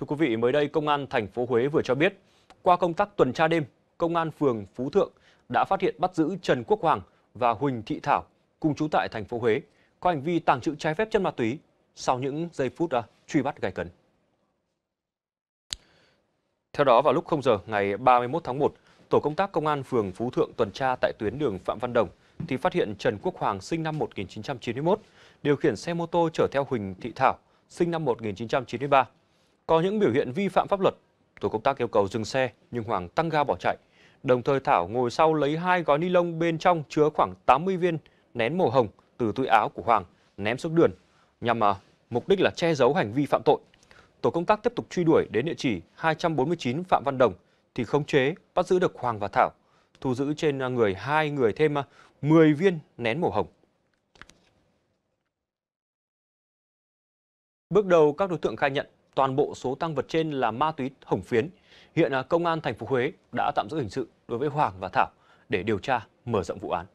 Thưa quý vị, mới đây Công an thành phố Huế vừa cho biết, qua công tác tuần tra đêm, Công an phường Phú Thượng đã phát hiện bắt giữ Trần Quốc Hoàng và Huỳnh Thị Thảo cùng trú tại thành phố Huế có hành vi tàng trữ trái phép chân ma túy sau những giây phút uh, truy bắt gay cấn. Theo đó, vào lúc 0 giờ ngày 31 tháng 1, tổ công tác công an phường Phú Thượng tuần tra tại tuyến đường Phạm Văn Đồng thì phát hiện Trần Quốc Hoàng sinh năm 1991 điều khiển xe mô tô chở theo Huỳnh Thị Thảo sinh năm 1993 có những biểu hiện vi phạm pháp luật, tổ công tác yêu cầu dừng xe nhưng Hoàng tăng ga bỏ chạy. Đồng thời Thảo ngồi sau lấy hai gói ni lông bên trong chứa khoảng 80 viên nén màu hồng từ túi áo của Hoàng ném xuống đường nhằm à, mục đích là che giấu hành vi phạm tội. Tổ công tác tiếp tục truy đuổi đến địa chỉ 249 Phạm Văn Đồng thì khống chế bắt giữ được Hoàng và Thảo, thu giữ trên người hai người thêm 10 à, viên nén màu hồng. Bước đầu các đối tượng khai nhận toàn bộ số tăng vật trên là ma túy hồng phiến. Hiện à, công an thành phố Huế đã tạm giữ hình sự đối với Hoàng và Thảo để điều tra mở rộng vụ án.